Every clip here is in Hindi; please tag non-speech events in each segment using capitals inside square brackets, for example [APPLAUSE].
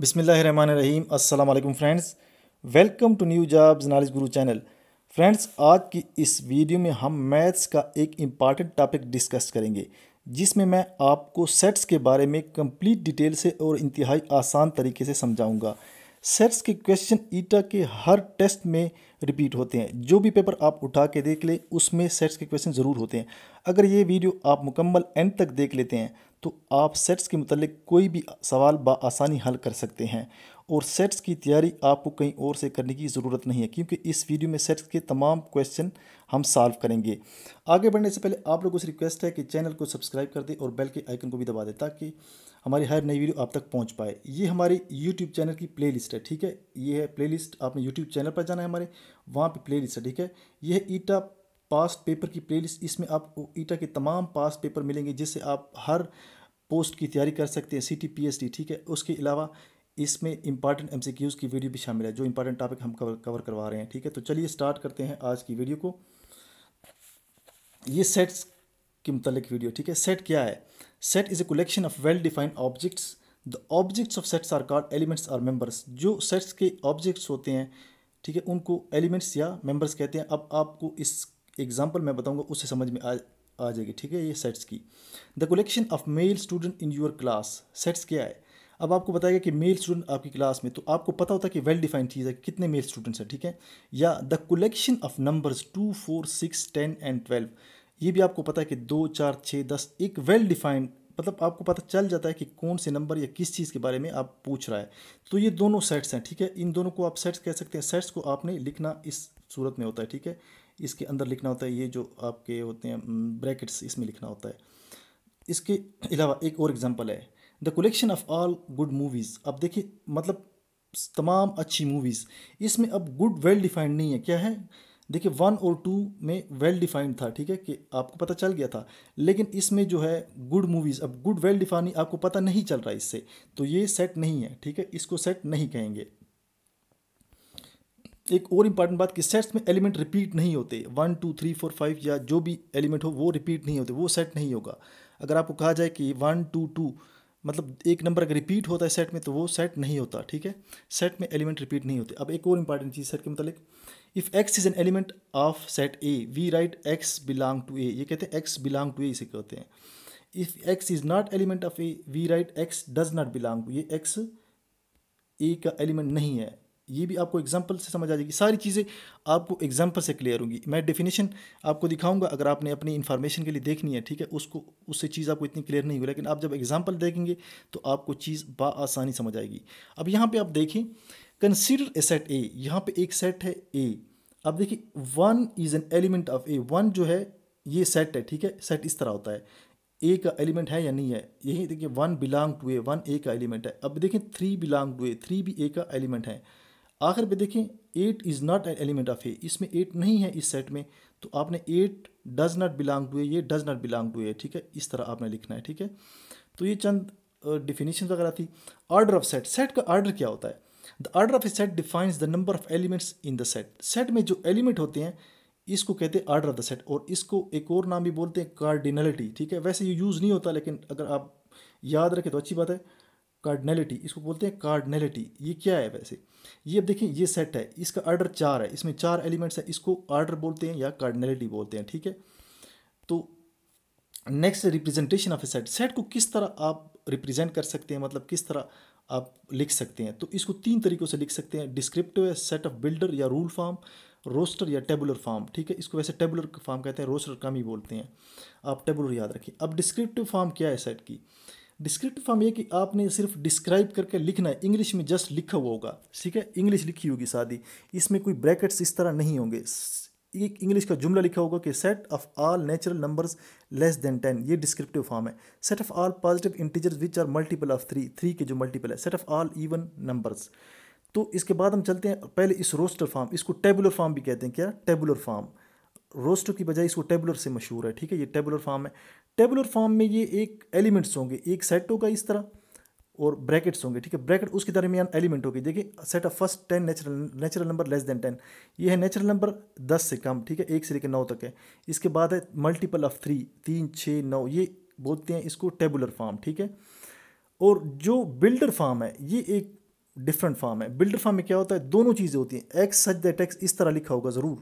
बिसमीम अल्लाम friends welcome to new jobs knowledge guru channel friends आज की इस वीडियो में हम मैथ्स का एक इम्पॉर्टेंट टॉपिक डिस्कस करेंगे जिसमें मैं आपको सेट्स के बारे में कंप्लीट डिटेल से और इंतहाई आसान तरीके से समझाऊंगा सेट्स के क्वेश्चन ईटा के हर टेस्ट में रिपीट होते हैं जो भी पेपर आप उठा के देख लें उसमें सेट्स के क्वेश्चन ज़रूर होते हैं अगर ये वीडियो आप मुकम्मल एंड तक देख लेते हैं तो आप सेट्स के मतलब कोई भी सवाल बसानी हल कर सकते हैं और सेट्स की तैयारी आपको कहीं और से करने की ज़रूरत नहीं है क्योंकि इस वीडियो में सेट्स के तमाम क्वेश्चन हम सॉल्व करेंगे आगे बढ़ने से पहले आप लोगों से रिक्वेस्ट है कि चैनल को सब्सक्राइब कर दें और बेल के आइकन को भी दबा दें ताकि हमारी हर नई वीडियो आप तक पहुंच पाए ये हमारी यूट्यूब चैनल की प्ले है ठीक है ये है प्ले आपने यूट्यूब चैनल पर जाना है हमारे वहाँ पर प्ले है ठीक है यह ईटा पास्ट पेपर की प्लेलिस्ट इसमें आप ईटा के तमाम पास्ट पेपर मिलेंगे जिससे आप हर पोस्ट की तैयारी कर सकते हैं C T P S D ठीक है उसके अलावा इसमें इंपॉर्टेंट एम सी क्यूज़ की वीडियो भी शामिल है जो इंपॉर्टेंट टॉपिक हम कवर कवर करवा रहे हैं ठीक है तो चलिए स्टार्ट करते हैं आज की वीडियो को ये सेट्स के मतलब वीडियो ठीक है सेट क्या है set is a collection of well defined objects the objects of sets are called elements are members जो सेट्स के ऑब्जेक्ट्स होते हैं ठीक है उनको एलिमेंट्स या मेम्बर्स कहते हैं अब आपको इस एग्जाम्पल मैं बताऊँगा उससे समझ में आ आ जाएगी ठीक है ये सेट्स की the collection of male student in your class sets क्या है अब आपको बताएगा कि मेल स्टूडेंट आपकी क्लास में तो आपको पता होता है कि वेल डिफाइंड चीज़ है कितने मेल स्टूडेंट्स हैं ठीक है या the collection of numbers two four six ten and twelve ये भी आपको पता है कि दो चार छः दस एक वेल डिफाइंड मतलब आपको पता चल जाता है कि कौन से नंबर या किस चीज़ के बारे में आप पूछ रहा है तो ये दोनों सेट्स हैं ठीक है इन दोनों को आप सेट्स कह सकते हैं सेट्स को आपने लिखना इस सूरत में होता है ठीक है इसके अंदर लिखना होता है ये जो आपके होते हैं ब्रैकेट्स इसमें लिखना होता है इसके अलावा एक और एग्ज़ाम्पल है the collection of all good movies अब देखिए मतलब तमाम अच्छी मूवीज़ इसमें अब गुड वेल डिफाइंड नहीं है क्या है देखिए वन और टू में वेल डिफाइंड था ठीक है कि आपको पता चल गया था लेकिन इसमें जो है गुड मूवीज़ अब गुड वेल डिफाइनी आपको पता नहीं चल रहा इससे तो ये सेट नहीं है ठीक है इसको सेट नहीं कहेंगे एक और इम्पॉर्टेंट बात कि सेट्स में एलिमेंट रिपीट नहीं होते one two three four five या जो भी एलिमेंट हो वो रिपीट नहीं होते वो सेट नहीं होगा अगर आपको कहा जाए कि वन टू टू मतलब एक नंबर अगर रिपीट होता है सेट में तो वो सेट नहीं होता ठीक है सेट में एलिमेंट रिपीट नहीं होते अब एक और इम्पॉर्टेंट चीज़ सेट के मतलब if x is an element of set A we write x belong to A ये कहते हैं एक्स बिलोंग टू ए इसे कहते हैं if x is not element of A we write x does not belong to ये एक्स ए का एलिमेंट नहीं है ये भी आपको एग्जाम्पल से समझ आ जाएगी सारी चीज़ें आपको एग्जाम्पल से क्लियर होंगी मैं डेफिनेशन आपको दिखाऊंगा अगर आपने अपनी इन्फॉर्मेशन के लिए देखनी है ठीक है उसको उससे चीज़ आपको इतनी क्लियर नहीं होगी लेकिन आप जब एग्जाम्पल देखेंगे तो आपको चीज़ बसानी समझ आएगी अब यहाँ पर आप देखें कंसिडर ए सेट ए यहाँ पर एक सेट है ए अब देखिए one is an element of A one जो है ये सेट है ठीक है सेट इस तरह होता है ए का एलिमेंट है या नहीं है यही देखिए one belong to A one A का एलिमेंट है अब देखें three belong to A three भी ए का एलिमेंट है आखिर पे देखें eight is not an element of A इसमें एट नहीं है इस सेट में तो आपने eight does not belong to A ये does not belong to A ठीक है इस तरह आपने लिखना है ठीक है तो ये चंद डिफिनीशन वगैरह थी ऑर्डर ऑफ सेट सेट का ऑर्डर क्या होता है the order of A set defines the number of elements in the set set में जो एलिमेंट होते हैं इसको कहते हैं आर्डर ऑफ द सेट और इसको एक और नाम भी बोलते हैं कार्डिनलिटी ठीक है वैसे ये यूज़ नहीं होता लेकिन अगर आप याद रखें तो अच्छी बात है कार्डनेलिटी इसको बोलते हैं कार्डनेलिटी ये क्या है वैसे ये अब देखें ये सेट है इसका आर्डर चार है इसमें चार एलिमेंट्स है इसको आर्डर बोलते हैं या कार्डनेलिटी बोलते हैं ठीक है तो next representation of A set set को किस तरह आप रिप्रेजेंट कर सकते हैं मतलब किस तरह आप लिख सकते हैं तो इसको तीन तरीक़ों से लिख सकते हैं डिस्क्रिप्टिव है सेट ऑफ बिल्डर या रूल फॉर्म रोस्टर या टेबुलर फॉर्म ठीक है इसको वैसे टेबुलर फॉर्म कहते हैं रोस्टर कम ही बोलते हैं आप टेबुलर याद रखिए अब डिस्क्रिप्टिव फॉर्म क्या है सेट की डिस्क्रिप्टिव फॉर्म ये कि आपने सिर्फ डिस्क्राइब करके लिखना है इंग्लिश में जस्ट लिखा हुआ होगा ठीक है इंग्लिश लिखी होगी शादी इसमें कोई ब्रैकेट्स इस तरह नहीं होंगे एक इंग्लिश का जुमला लिखा होगा कि set of all natural numbers less than ten ये डिस्क्रिप्टिव फॉर्म है set of all positive integers which are multiple of three three के जो मल्टीपल है set of all even numbers तो इसके बाद हम चलते हैं पहले इस रोस्टर फॉर्म इसको टेबुलर फॉर्म भी कहते हैं क्या टेबुलर फॉर्म रोस्टो की बजाय इसको टेबुलर से मशहूर है ठीक है ये टेबुलर फॉर्म है टेबुलर फॉर्म में ये एक एलिमेंट्स होंगे एक सेट होगा इस तरह और ब्रैकेट्स होंगे ठीक है ब्रैकेट उसके दरमियान एलिमेंट होगी देखिए set of first ten natural natural number less than ten ये है नेचुरल नंबर दस से कम ठीक है एक से लेकर नौ तक है इसके बाद है मल्टीपल ऑफ थ्री तीन छः नौ ये बोलते हैं इसको टेबुलर फॉर्म ठीक है और जो बिल्डर फॉर्म है ये एक डिफरेंट फॉर्म है बिल्डर फॉर्म में क्या होता है दोनों चीज़ें होती हैं एक्स सच दैट एक्स इस तरह लिखा होगा ज़रूर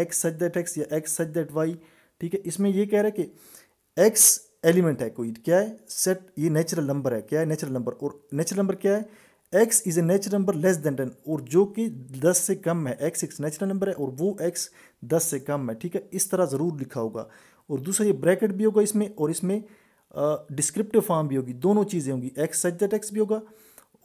एक्स सच दैट एक्स या एक्स सच दैट वाई ठीक है इसमें ये कह रहा है कि एक्स एलिमेंट है कोई क्या है सेट ये नेचुरल नंबर है क्या है नेचुरल नंबर और नेचुरल नंबर क्या है x is a natural number less than ten और जो कि दस से कम है एक्स एक्स नेचुरल नंबर है और वो एक्स दस से कम है ठीक है इस तरह ज़रूर लिखा होगा और दूसरा ये ब्रैकेट भी होगा इसमें और इसमें डिस्क्रिप्टिव फॉर्म भी होगी दोनों चीज़ें होंगी एक्स सच दैट एक्स भी होगा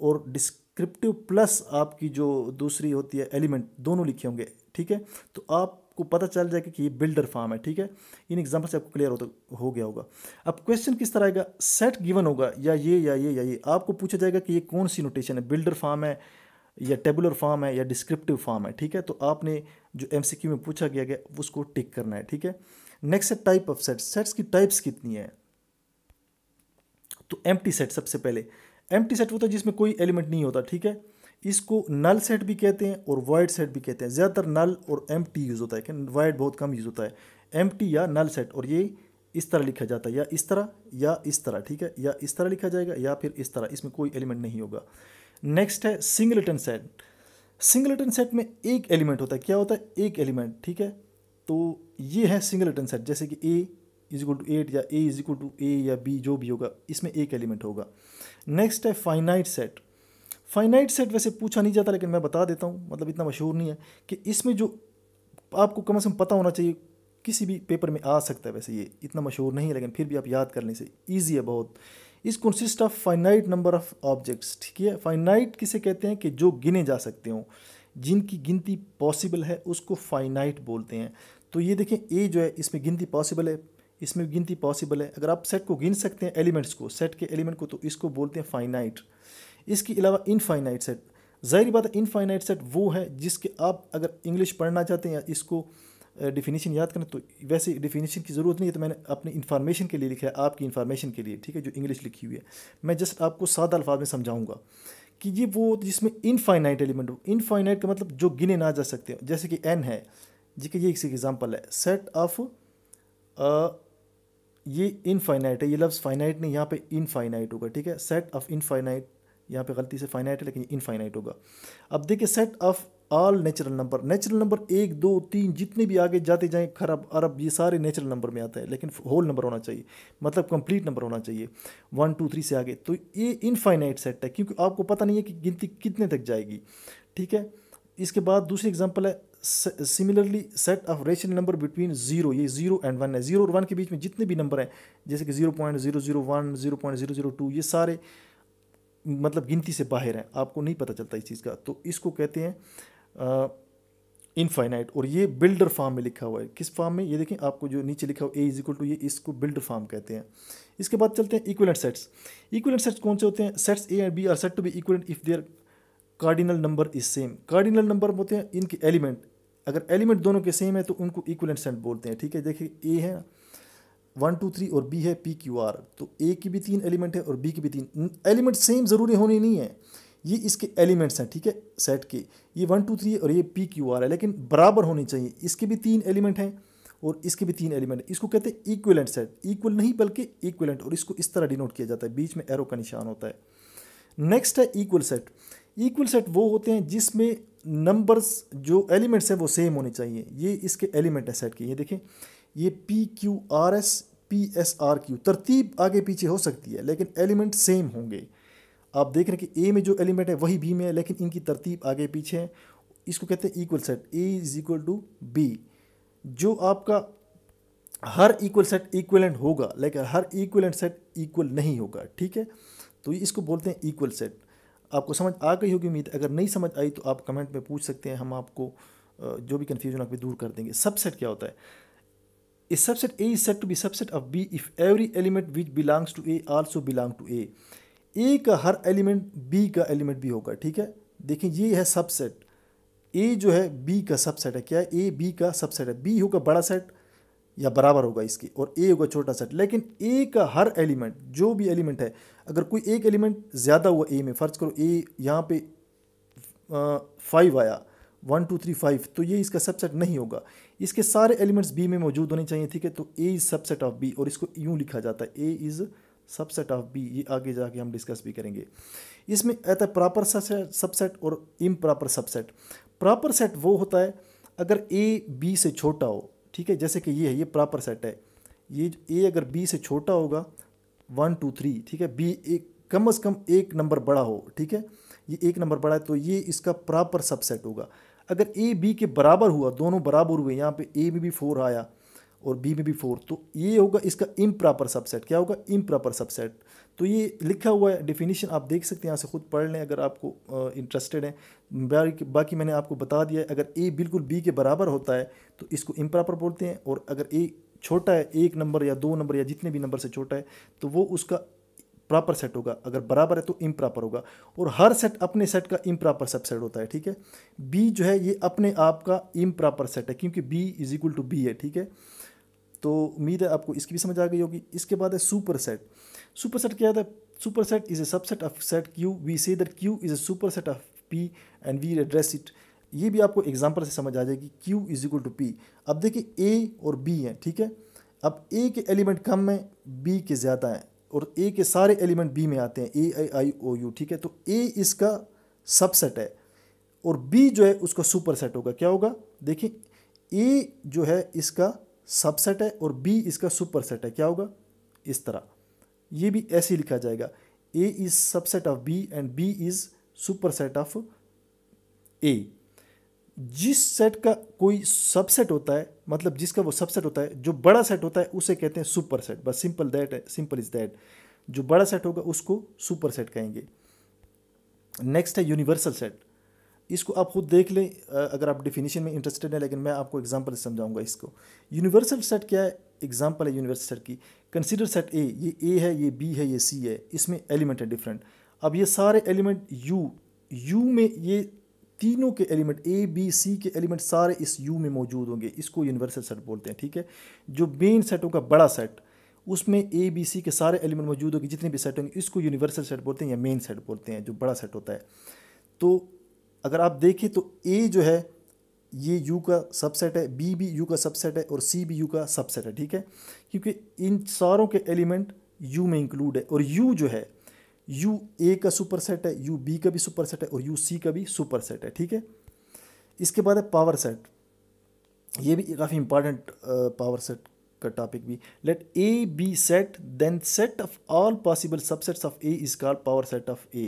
और डिस्क डिस्क्रिप्टिव प्लस आपकी जो दूसरी होती है एलिमेंट दोनों लिखे होंगे ठीक है तो आपको पता चल जाएगा कि ये बिल्डर फार्म है ठीक है इन एग्जाम्पल से आपको क्लियर होता तो हो गया होगा अब क्वेश्चन किस तरह आएगा सेट गिवन होगा या ये या ये या ये आपको पूछा जाएगा कि ये कौन सी नोटेशन है बिल्डर फार्म है या टेबुलर फार्म है या डिस्क्रिप्टिव फार्म है ठीक है तो आपने जो एम में पूछा गया गया उसको टिक करना है ठीक है नेक्स्ट है टाइप ऑफ सेट सेट्स की टाइप्स कितनी है तो एम सेट सबसे पहले टी सेट वो होता है जिसमें कोई एलिमेंट नहीं होता ठीक है इसको नल सेट भी कहते हैं और वाइड सेट भी कहते हैं ज़्यादातर नल और एम यूज़ होता है कि वाइड बहुत कम यूज़ होता है एम या नल सेट और ये इस तरह लिखा जाता है या इस तरह या इस तरह ठीक है या इस तरह लिखा जाएगा या फिर इस तरह इसमें कोई एलिमेंट नहीं होगा नेक्स्ट है सिंगलेटन सेट सिंगलेटन सेट में एक एलिमेंट होता है क्या होता है एक एलिमेंट ठीक है तो ये है सिंगलेटन सेट जैसे कि A is equal to eight या A is equal to A या बी जो भी होगा इसमें एक एलिमेंट होगा नेक्स्ट है फाइनाइट सेट फाइनाइट सेट वैसे पूछा नहीं जाता लेकिन मैं बता देता हूँ मतलब इतना मशहूर नहीं है कि इसमें जो आपको कम से कम पता होना चाहिए किसी भी पेपर में आ सकता है वैसे ये इतना मशहूर नहीं है लेकिन फिर भी आप याद करने से ईजी है बहुत इस consist of finite number of objects ठीक है फाइनाइट किसे कहते हैं कि जो गिने जा सकते हो जिनकी गिनती पॉसिबल है उसको फाइनाइट बोलते हैं तो ये देखें ए जो है इसमें गिनती पॉसिबल है इसमें गिनती पॉसिबल है अगर आप सेट को गिन सकते हैं एलिमेंट्स को सेट के एलिमेंट को तो इसको बोलते हैं फाइनाइट इसके अलावा इनफाइनाइट सेट ज़ाहिर बात है इनफाइनाइट सेट वो है जिसके आप अगर इंग्लिश पढ़ना चाहते हैं या इसको डिफिनीशन याद करें तो वैसे डिफिनीशन की ज़रूरत नहीं है तो मैंने अपनी इन्फॉर्मेशन के लिए लिखा है आपकी इन्फॉर्मेशन के लिए ठीक है जो इंग्लिश लिखी हुई है मैं जस्ट आपको सादा अल्फाज में समझाऊँगा कि ये वो जिसमें इनफाइनाइट एलिमेंट हो इनफाइनाइट का मतलब जो गिने ना जा सकते हो जैसे कि एन है जी कि ये एक एग्जाम्पल है सेट ऑफ ये इनफाइनाइट है ये लफ्ज़ फाइनाइट नहीं यहाँ पे इनफाइनाइट होगा ठीक है सेट ऑफ इनफाइनाइट यहाँ पे गलती से फाइनाइट है लेकिन इनफाइनाइट होगा अब देखिए set of all natural number natural number एक दो तीन जितने भी आगे जाते जाएँ खरब अरब ये सारे नेचुरल नंबर में आता है लेकिन होल नंबर होना चाहिए मतलब कंप्लीट नंबर होना चाहिए वन टू थ्री से आगे तो ये इनफाइनाइट सेट है क्योंकि आपको पता नहीं है कि गिनती कितने तक जाएगी ठीक है इसके बाद दूसरी एग्जांपल है similarly set of rational number between zero ये जीरो एंड वन है जीरो और वन के बीच में जितने भी नंबर हैं जैसे कि zero point zero zero one zero point zero zero two ये सारे मतलब गिनती से बाहर हैं आपको नहीं पता चलता इस चीज़ का तो इसको कहते हैं इनफाइनाइट और ये बिल्डर फॉर्म में लिखा हुआ है किस फॉर्म में ये देखें आपको जो नीचे लिखा हुआ ए इज इक्वल टू ये इसको बिल्डर फॉर्म कहते हैं इसके बाद चलते हैं इक्वलेंट सेट्स इक्वलेंट सेट्स कौन से होते हैं sets A and B are said to be equivalent if their cardinal number is same cardinal number होते हैं इनके एलिमेंट अगर एलिमेंट दोनों के सेम है तो उनको इक्वलेंट सेट बोलते हैं ठीक है देखिए ए है वन टू थ्री और बी है पी क्यू आर तो ए की भी तीन एलिमेंट है और बी की भी तीन एलिमेंट सेम ज़रूरी होने नहीं है ये इसके एलिमेंट्स हैं ठीक है सेट के ये वन टू थ्री और ये पी क्यू आर है लेकिन बराबर होने चाहिए इसके भी तीन एलिमेंट हैं और इसके भी तीन एलिमेंट हैं इसको कहते हैं इक्वलेंट सेट इक्वल नहीं बल्कि इक्वलेंट और इसको इस तरह डिनोट किया जाता है बीच में एरो का निशान होता है नेक्स्ट है इक्वल सेट इक्वल सेट वो होते हैं जिसमें नंबर्स जो एलिमेंट्स हैं वो सेम होने चाहिए ये इसके एलिमेंट है सेट के ये देखें ये P Q R S P S R Q तरतीब आगे पीछे हो सकती है लेकिन एलिमेंट सेम होंगे आप देख रहे हैं कि ए में जो एलिमेंट है वही बी में है लेकिन इनकी तरतीब आगे पीछे है इसको कहते हैं equal set A is equal to B जो आपका हर इक्वल सेट इक्वलेंट होगा लेकिन हर इक्वलेंट सेट इक्वल नहीं होगा ठीक है तो इसको बोलते हैं इक्वल सेट आपको समझ आ गई होगी उम्मीद अगर नहीं समझ आई तो आप कमेंट में पूछ सकते हैं हम आपको जो भी कन्फ्यूजन आप दूर कर देंगे सबसेट क्या होता है A subset A is said to be subset of B if every element which belongs to A also belong to A A का हर एलिमेंट बी का एलिमेंट भी होगा ठीक है देखिए ये है सबसेट ए जो है बी का सबसेट है क्या ए बी का सबसेट है बी होगा बड़ा सेट या बराबर होगा इसके और ए होगा छोटा सेट लेकिन ए का हर एलिमेंट जो भी एलिमेंट है अगर कोई एक एलिमेंट ज़्यादा हुआ ए में फ़र्ज करो ए यहाँ पे फाइव आया वन टू थ्री फाइव तो ये इसका सबसेट नहीं होगा इसके सारे एलिमेंट्स बी में मौजूद होने चाहिए ठीक है तो A is subset of B और इसको यूँ लिखा जाता है A is subset of B ये आगे जाके हम डिस्कस भी करेंगे इसमें आता है प्रॉपर सबसेट और इम प्रॉपर सबसेट प्रॉपर सेट वो होता है अगर ए बी से छोटा हो ठीक है जैसे कि ये है ये प्रॉपर सेट है ये ए अगर बी से छोटा होगा वन टू थ्री ठीक है बी एक कम अज़ कम एक नंबर बड़ा हो ठीक है ये एक नंबर बड़ा है तो ये इसका प्रॉपर सबसेट होगा अगर ए बी के बराबर हुआ दोनों बराबर हुए यहाँ पे ए में भी फोर आया और बी में भी फोर तो ये होगा इसका इम प्रॉपर सबसेट क्या होगा इम प्रॉपर सबसेट तो ये लिखा हुआ है डेफिनेशन आप देख सकते हैं यहाँ से खुद पढ़ लें अगर आपको इंटरेस्टेड हैं बाकी मैंने आपको बता दिया है अगर ए बिल्कुल बी के बराबर होता है तो इसको इम्प्रॉपर बोलते हैं और अगर ए छोटा है एक नंबर या दो नंबर या जितने भी नंबर से छोटा है तो वो उसका प्रॉपर सेट होगा अगर बराबर है तो इम्प्रॉपर होगा और हर सेट अपने सेट का इम्प्रॉपर सबसेट होता है ठीक है बी जो है ये अपने आप का इम्प्रॉपर सेट है क्योंकि B is equal to B है ठीक है तो उम्मीद है आपको इसकी भी समझ आ गई होगी इसके बाद है superset superset kya hota hai superset is a of set Q we we that Q is a superset of P and we address it ये भी आपको एग्जाम्पल से समझ आ जाएगी Q is equal to P अब देखिए ए और बी हैं ठीक है अब ए के एलिमेंट कम हैं बी के ज़्यादा हैं और ए के सारे एलिमेंट बी में आते हैं ए आई आई ओ यू ठीक है तो ए इसका सबसेट है और बी जो है उसका सुपर सेट होगा क्या होगा देखिए ए जो है इसका सबसेट है और बी इसका सुपर सेट है क्या होगा इस तरह ये भी ऐसे ही लिखा जाएगा A is subset of B and B is superset of A जिस सेट का कोई सबसेट होता है मतलब जिसका वो सबसेट होता है जो बड़ा सेट होता है उसे कहते हैं सुपर सेट बस सिंपल दैट है सिंपल इज़ दैट जो बड़ा सेट होगा उसको सुपर सेट कहेंगे नेक्स्ट है यूनिवर्सल सेट इसको आप खुद देख लें अगर आप डिफिनीशन में इंटरेस्टेड हैं लेकिन मैं आपको एग्जाम्पल समझाऊंगा इसको यूनिवर्सल सेट क्या है एग्जाम्पल है यूनिवर्सल सेट की कंसिडर सेट ए ये ए है ये बी है ये सी है इसमें एलिमेंट है डिफरेंट अब ये सारे एलिमेंट यू यू में ये तीनों के एलिमेंट ए बी सी के एलिमेंट सारे इस यू में मौजूद होंगे इसको यूनिवर्सल सेट बोलते हैं ठीक है जो मेन सेटों का बड़ा सेट उसमें ए बी सी के सारे एलिमेंट मौजूद होंगे जितने भी सेट होंगे इसको यूनिवर्सल सेट बोलते हैं या मेन सेट बोलते हैं जो बड़ा सेट होता है तो अगर आप देखें तो ए जो है ये यू का सबसेट है बी भी यू का सबसेट है और सी भी यू का सबसेट है ठीक है क्योंकि इन सारों के एलिमेंट यू में इंक्लूड है और यू जो है यू ए का सुपर सेट है यू बी का भी सुपर सेट है और यू सी का भी सुपर सेट है ठीक है इसके बाद है पावर सेट ये भी काफ़ी इंपॉर्टेंट पावर सेट का टॉपिक भी let A be set then set of all possible subsets of A is called power set of A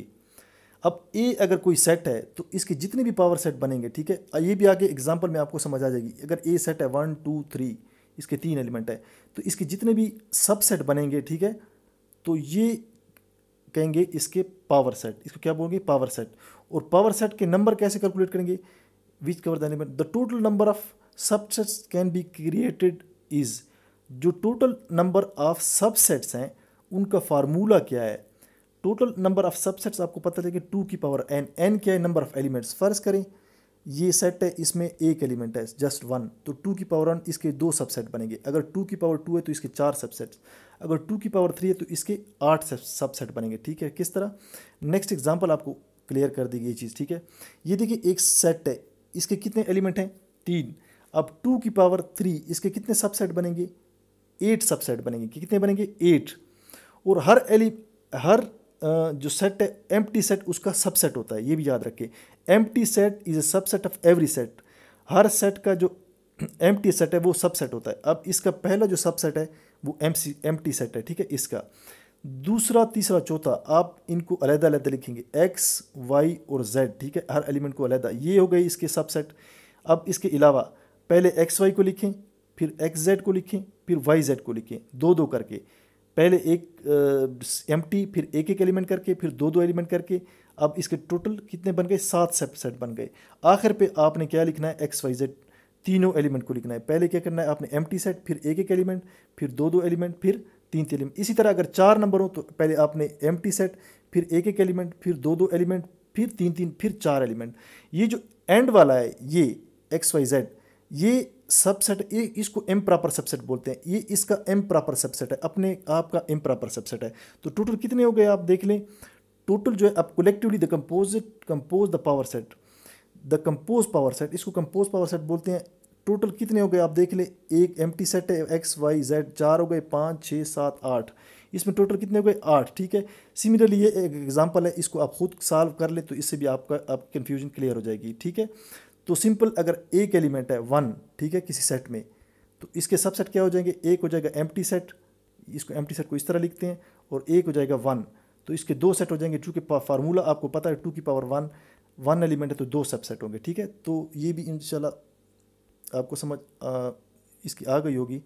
अब ए अगर कोई सेट है तो इसके जितने भी पावर सेट बनेंगे ठीक है ये भी आगे एग्जाम्पल में आपको समझ आ जाएगी अगर ए सेट है वन टू थ्री इसके तीन एलिमेंट है तो इसके जितने भी सब सेट बनेंगे ठीक है तो ये कहेंगे इसके पावर सेट इसको क्या बोलेंगे पावर सेट और पावर सेट के नंबर कैसे कैलकुलेट करेंगे which cover the element the total number of sets can be created is जो टोटल नंबर ऑफ सबसेट्स हैं उनका फार्मूला क्या है टोटल नंबर ऑफ सबसेट्स आपको पता चलेगा टू की पावर एन एन क्या है नंबर ऑफ एलिमेंट्स फ़र्ज़ करें ये सेट है इसमें एक एलिमेंट है जस्ट वन तो टू की पावर वन इसके दो सबसेट बनेंगे अगर टू की पावर टू है तो इसके चार सबसेट्स अगर टू की पावर थ्री है तो इसके आठ सबसेट बनेंगे ठीक है किस तरह नेक्स्ट एग्जाम्पल आपको क्लियर कर दी गई चीज़ ठीक है ये देखिए एक सेट है इसके कितने एलिमेंट हैं तीन अब टू की पावर थ्री इसके कितने सबसेट बनेंगे एट सबसेट बनेंगे कितने बनेंगे एट और हर एलि हर जो सेट है एम सेट उसका सबसेट होता है ये भी याद रखें एम set is a subset of every set हर सेट का जो एम सेट है वो सबसेट होता है अब इसका पहला जो सबसेट है वो एम सी एम सेट है ठीक है इसका दूसरा तीसरा चौथा आप इनको अलहदा अलहदा लिखेंगे एक्स वाई और जेड ठीक है हर एलिमेंट को अलहदा ये हो गई इसके सबसेट अब इसके अलावा पहले एक्स वाई को लिखें फिर एक्स जेड को लिखें फिर वाई जेड को लिखें दो दो करके पहले एक एम टी फिर एक एक एलिमेंट करके फिर दो दो एलिमेंट करके अब इसके टोटल कितने बन गए सात सेट सेट बन गए आखिर पे आपने क्या लिखना है एक्स वाई जेड तीनों एलिमेंट को लिखना है पहले क्या करना है आपने एम टी सेट फिर एक एक एलिमेंट फिर दो दो एलिमेंट फिर तीन तीन एलिमेंट इसी तरह अगर चार नंबर हो तो पहले आपने एम टी सेट फिर एक एक एलिमेंट फिर दो दो एलिमेंट फिर तीन तीन फिर चार एलिमेंट ये जो एंड वाला है ये एक्स वाई जेड ये सबसेट ये इसको एम प्रॉपर सबसेट बोलते हैं ये इसका एम प्रॉपर सबसेट है अपने आपका एम प्रॉपर सबसेट है तो टोटल कितने हो गए आप देख लें टोटल जो है आप collectively the composite compose the power set the compose power set इसको कंपोज पावर सेट बोलते हैं टोटल कितने हो गए आप देख लें एक एम सेट है एक्स वाई जेड चार हो गए पाँच छः सात आठ इसमें टोटल कितने हो गए आठ ठीक है सिमिलरली ये एक एग्जाम्पल है इसको आप खुद सॉल्व कर ले तो इससे भी आपका आप कन्फ्यूजन क्लियर हो जाएगी ठीक है तो सिंपल अगर एक एलिमेंट है वन ठीक है किसी सेट में तो इसके सबसेट क्या हो जाएंगे एक हो जाएगा एम सेट इसको एम सेट को इस तरह लिखते हैं और एक हो जाएगा वन तो इसके दो सेट हो जाएंगे चूँकि फार्मूला आपको पता है टू की पावर वन वन एलिमेंट है तो दो सबसेट होंगे ठीक है तो ये भी इन आपको समझ आ, इसकी आ गई होगी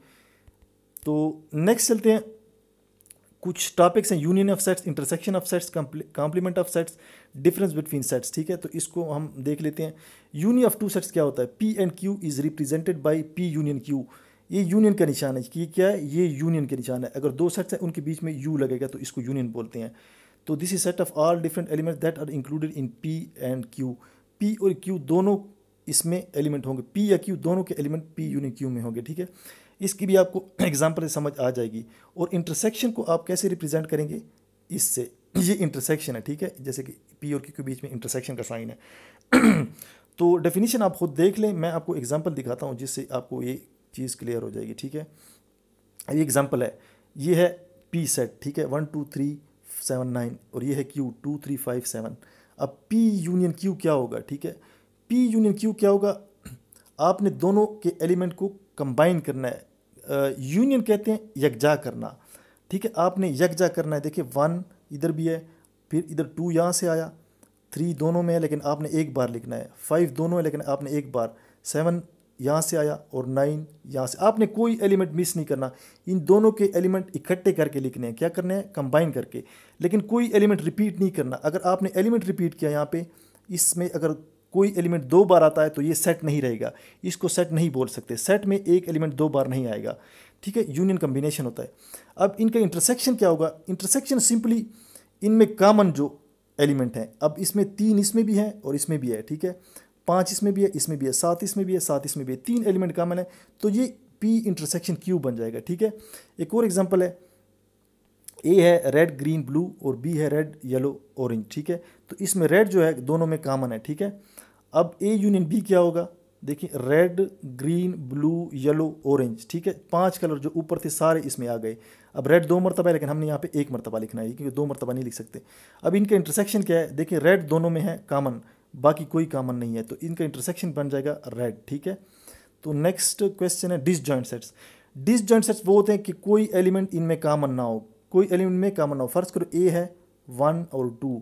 तो नेक्स्ट चलते हैं कुछ टॉपिक्स हैं union of sets intersection of sets complement of sets difference between sets ठीक है तो इसको हम देख लेते हैं यूनियन ऑफ टू सेट्स क्या होता है P and Q is represented by P union Q ये यूनियन का निशान है ये क्या है ये यूनियन का निशान है अगर दो सेट्स हैं उनके बीच में यू लगेगा तो इसको यूनियन बोलते हैं तो this is set of all different element that are included in P and Q P और क्यू दोनों इसमें एलिमेंट होंगे पी या क्यू दोनों के एलिमेंट पी यूनियन क्यू में होंगे ठीक है इसकी भी आपको एग्जाम्पल [CLEARS THROAT] समझ आ जाएगी और इंटरसेक्शन को आप कैसे रिप्रेजेंट करेंगे इससे [CLEARS THROAT] ये इंटरसेक्शन है ठीक है जैसे कि पी और क्यू के बीच में इंटरसेक्शन का साइन है [CLEARS THROAT] तो डेफिनेशन आप खुद देख लें मैं आपको एग्जाम्पल दिखाता हूँ जिससे आपको ये चीज़ क्लियर हो जाएगी ठीक है ये एग्जाम्पल है ये है पी सेट ठीक है one two three seven nine और ये है Q two three five seven अब पी यूनियन क्यू क्या होगा ठीक है पी यूनियन क्यू क्या होगा आपने दोनों के एलिमेंट को कंबाइन करना है यूनियन कहते हैं यकजा करना ठीक है आपने यकजा करना है देखिए वन इधर भी है फिर इधर टू यहाँ से आया थ्री दोनों में है लेकिन आपने एक बार लिखना है फाइव दोनों है लेकिन आपने एक बार सेवन यहाँ से आया और नाइन यहाँ से आपने कोई एलिमेंट मिस नहीं करना इन दोनों के एलिमेंट इकट्ठे करके लिखने हैं क्या करने हैं कंबाइन करके लेकिन कोई एलिमेंट रिपीट नहीं करना अगर आपने एलिमेंट रिपीट किया यहाँ पे इसमें अगर कोई एलिमेंट दो बार आता है तो ये सेट नहीं रहेगा इसको सेट नहीं बोल सकते सेट में एक एलिमेंट दो बार नहीं आएगा ठीक है यूनियन कम्बिनेशन होता है अब इनका इंटरसेक्शन क्या होगा इंटरसेक्शन सिंपली इनमें कामन जो एलिमेंट हैं अब इसमें तीन इसमें भी हैं और इसमें भी है ठीक है पाँच इसमें भी है इसमें भी है सात इसमें भी है सात इसमें भी है तीन एलिमेंट कामन है तो ये पी इंटरसेक्शन क्यू बन जाएगा ठीक है एक और एग्जाम्पल है ए है रेड ग्रीन ब्लू और बी है रेड येलो ऑरेंज ठीक है तो इसमें रेड जो है दोनों में कॉमन है ठीक है अब ए यूनियन बी क्या होगा देखिए red green blue yellow orange ठीक है पांच कलर जो ऊपर थे सारे इसमें आ गए अब रेड दो मरतबा है लेकिन हमने यहाँ पे एक मरतबा लिखना है क्योंकि दो मरतबा नहीं लिख सकते अब इनका इंटरसेक्शन क्या है देखिए रेड दोनों में है कामन बाकी कोई कामन नहीं है तो इनका इंटरसेक्शन बन जाएगा रेड ठीक है तो नेक्स्ट क्वेश्चन है disjoint sets disjoint sets वो होते हैं कि कोई एलिमेंट इनमें कामन ना हो कोई एलिमेंट में कामन ना हो फर्स्ट करो ए है वन और टू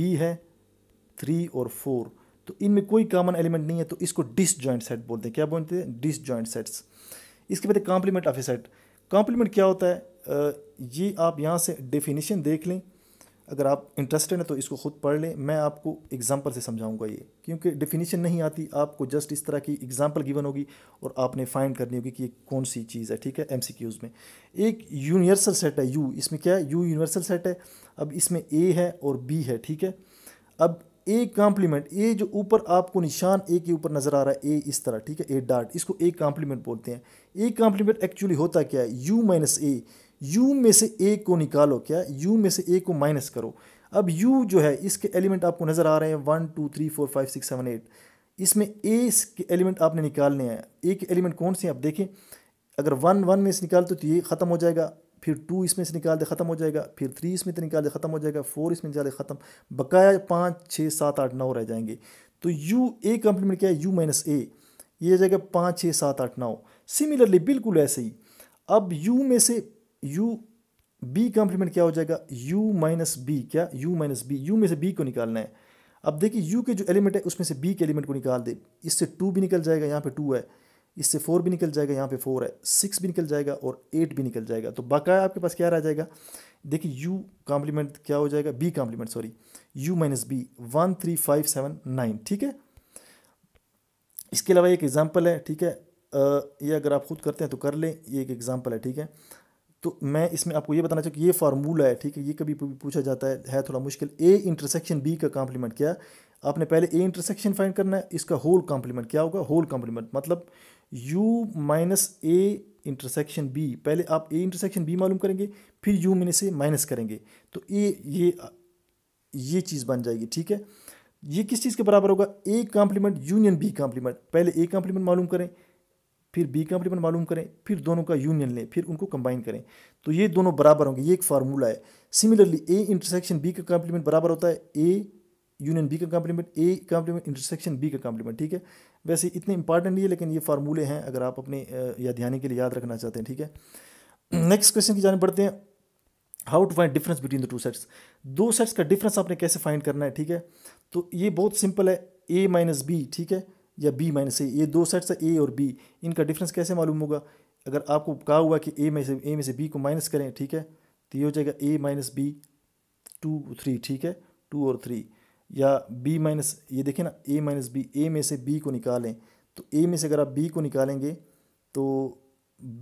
बी है थ्री और फोर तो इनमें कोई कॉमन एलिमेंट नहीं है तो इसको जॉइंट सेट बोलते हैं क्या बोलते हैं जॉइंट सेट्स इसके बाद complement of A set complement क्या होता है ये आप यहाँ से डेफिनेशन देख लें अगर आप इंटरेस्टेड हैं तो इसको खुद पढ़ लें मैं आपको एग्जांपल से समझाऊंगा ये क्योंकि डेफिनेशन नहीं आती आपको जस्ट इस तरह की एग्जांपल गिवन होगी और आपने फाइंड करनी होगी कि ये कौन सी चीज़ है ठीक है एमसीक्यूज में एक यूनिवर्सल सेट है यू इसमें क्या है यू यूनिवर्सल सेट है अब इसमें ए है और बी है ठीक है अब ए कॉम्प्लीमेंट ए जो ऊपर आपको निशान ए के ऊपर नज़र आ रहा है ए इस तरह ठीक है ए डाट इसको ए कॉम्प्लीमेंट बोलते हैं ए कॉम्प्लीमेंट एक्चुअली होता क्या है यू माइनस ए यू में से ए को निकालो क्या यू में से ए को माइनस करो अब यू जो है इसके एलिमेंट आपको नज़र आ रहे हैं one two three four five six seven eight इसमें ए के एलिमेंट आपने निकालने हैं ए के एलिमेंट कौन से हैं आप देखें अगर वन वन में से निकाल तो ये ख़त्म हो जाएगा फिर टू इसमें से निकाल दे ख़त्म हो जाएगा फिर थ्री इसमें से निकाल दे ख़त्म हो जाएगा फोर इसमें निकाल दे ख़त्म बकाया पाँच छः सात आठ नौ रह जाएंगे तो यू ए कम्प्लीमेंट क्या है यू माइनस ए ये हो जाएगा पाँच छः सात आठ नौ सिमिलरली बिल्कुल ऐसे ही अब यू में से यू बी कम्प्लीमेंट क्या हो जाएगा यू माइनस बी क्या यू माइनस बी यू में से बी को निकालना है अब देखिए यू के जो एलिमेंट है उसमें से बी के एलिमेंट को निकाल दे इससे टू भी निकल जाएगा यहाँ पर टू है इससे फोर भी निकल जाएगा यहाँ पे फोर है सिक्स भी निकल जाएगा और एट भी निकल जाएगा तो बाकाया आपके पास क्या रह जाएगा देखिए यू कॉम्प्लीमेंट क्या हो जाएगा B complement sorry U minus B one three five seven nine ठीक है इसके अलावा एक एग्जाम्पल है ठीक है ये अगर आप खुद करते हैं तो कर लें ये एक एग्जाम्पल है ठीक है तो मैं इसमें आपको ये बताना चाहूँ कि ये फार्मूला है ठीक है ये कभी पूछा जाता है है थोड़ा मुश्किल ए इंटरसेक्शन बी का कॉम्प्लीमेंट क्या आपने पहले ए इंटरसेक्शन फाइंड करना है इसका होल कॉम्प्लीमेंट क्या होगा होल कॉम्प्लीमेंट मतलब u minus A intersection B पहले आप ए इंटरसेक्शन बी मालूम करेंगे फिर यू में से माइनस करेंगे तो ए ये ये चीज़ बन जाएगी ठीक है ये किस चीज़ के बराबर होगा A complement union B complement पहले ए कॉम्प्लीमेंट मालूम करें फिर बी कॉम्प्लीमेंट मालूम करें फिर दोनों का यूनियन लें फिर उनको कंबाइन करें तो ये दोनों बराबर होंगे ये एक फार्मूला है सिमिलरली ए इंटरसेक्शन बी का कॉम्प्लीमेंट बराबर होता है ए यूनियन बी का complement A complement intersection B का कॉम्प्लीमेंट ठीक है वैसे इतने इंपॉर्टेंट नहीं है लेकिन ये फार्मूले हैं अगर आप अपने या ध्यान के लिए याद रखना चाहते हैं ठीक है नेक्स्ट क्वेश्चन की जाने बढ़ते हैं how to find difference between the two sets दो सेट्स का डिफरेंस आपने कैसे फाइंड करना है ठीक है तो ये बहुत सिंपल है ए माइनस बी ठीक है या बी माइनस ए ये दो सेट्स है ए और बी इनका डिफरेंस कैसे मालूम होगा अगर आपको कहा हुआ कि ए में से ए में से बी को माइनस करें ठीक है तो ये हो जाएगा A minus B two three ठीक है टू और थ्री या b माइनस ये देखें ना a माइनस बी ए में से b को निकालें तो a में से अगर आप b को निकालेंगे तो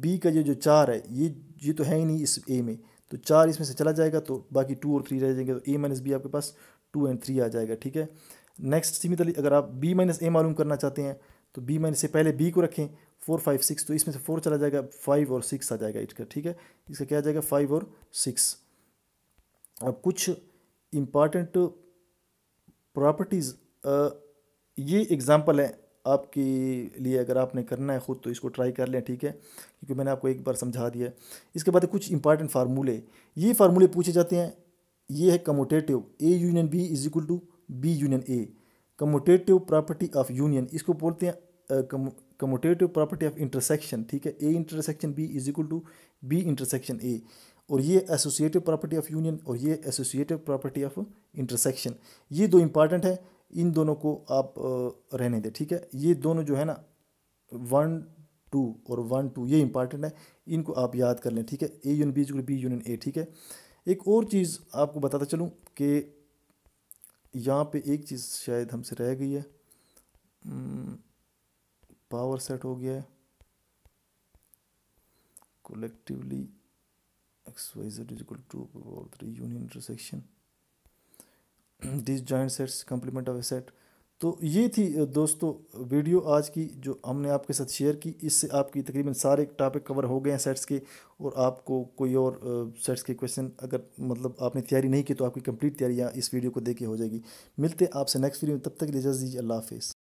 b का ये जो चार है ये ये तो है ही नहीं इस a में तो चार इसमें से चला जाएगा तो बाकी टू और थ्री रह जाएंगे तो ए माइनस बी आपके पास टू एंड थ्री आ जाएगा ठीक है नेक्स्ट सीमित अगर आप बी माइनस ए मालूम करना चाहते हैं तो बी माइनस से पहले बी को रखें फोर फाइव सिक्स तो इसमें से फोर चला जाएगा फाइव और सिक्स आ जाएगा इसका ठीक है इसका क्या आ जाएगा फाइव और सिक्स अब कुछ इम्पॉर्टेंट प्रॉपर्टीज़ ये एग्ज़ाम्पल है आपके लिए अगर आपने करना है ख़ुद तो इसको ट्राई कर लें ठीक है क्योंकि मैंने आपको एक बार समझा दिया इसके बाद कुछ इंपॉर्टेंट फार्मूले ये फार्मूले पूछे जाते हैं ये है commutative A union B is equal to B union A commutative property of union इसको बोलते हैं कमोटेटिव प्रॉपर्टी ऑफ इंटरसेक्शन ठीक है A intersection B is equal to B intersection A और ये एसोसिएटिव प्रॉपर्टी ऑफ यूनियन और ये एसोसिएटिव प्रॉपर्टी ऑफ इंटरसेक्शन ये दो इंपॉर्टेंट है इन दोनों को आप रहने दें ठीक है ये दोनों जो है ना वन टू और वन टू ये इंपॉर्टेंट है इनको आप याद कर लें ठीक है ए यूनियन बी जो बी यूनियन ए ठीक है एक और चीज़ आपको बताता चलूँ कि यहाँ पे एक चीज़ शायद हमसे रह गई है पावर hmm, सेट हो गया है collectively xyz is equal to power 3 union intersection disjoint sets complement of A set तो ये थी दोस्तों वीडियो आज की जो हमने आपके साथ शेयर की इससे आपकी तकरीबन सारे टॉपिक कवर हो गए हैं सेट्स के और आपको कोई और सेट्स के क्वेश्चन अगर मतलब आपने तैयारी नहीं की तो आपकी कंप्लीट तैयारियाँ इस वीडियो को के हो जाएगी मिलते हैं आपसे नेक्स्ट वीडियो में तब तक इजाज़त दीजिए अल्लाह हाफिज़